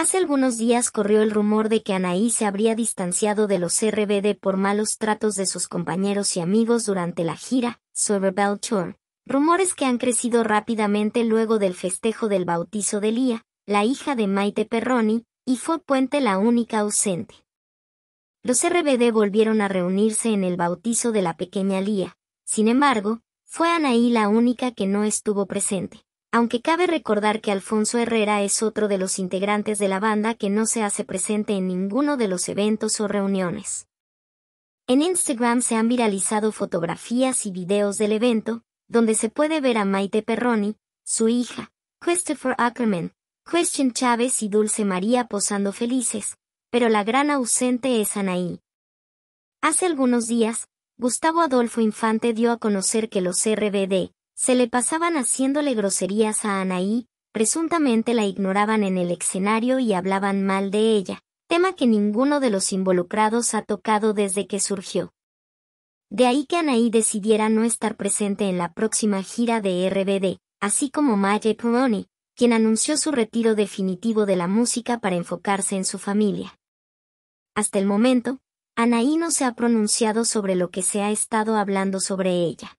Hace algunos días corrió el rumor de que Anaí se habría distanciado de los RBD por malos tratos de sus compañeros y amigos durante la gira, sobre Tour, rumores que han crecido rápidamente luego del festejo del bautizo de Lía, la hija de Maite Perroni, y fue Puente la única ausente. Los RBD volvieron a reunirse en el bautizo de la pequeña Lía, sin embargo, fue Anaí la única que no estuvo presente aunque cabe recordar que Alfonso Herrera es otro de los integrantes de la banda que no se hace presente en ninguno de los eventos o reuniones. En Instagram se han viralizado fotografías y videos del evento, donde se puede ver a Maite Perroni, su hija, Christopher Ackerman, Christian Chávez y Dulce María posando felices, pero la gran ausente es Anaí. Hace algunos días, Gustavo Adolfo Infante dio a conocer que los RBD, se le pasaban haciéndole groserías a Anaí, presuntamente la ignoraban en el escenario y hablaban mal de ella, tema que ninguno de los involucrados ha tocado desde que surgió. De ahí que Anaí decidiera no estar presente en la próxima gira de RBD, así como Maya Peroni, quien anunció su retiro definitivo de la música para enfocarse en su familia. Hasta el momento, Anaí no se ha pronunciado sobre lo que se ha estado hablando sobre ella.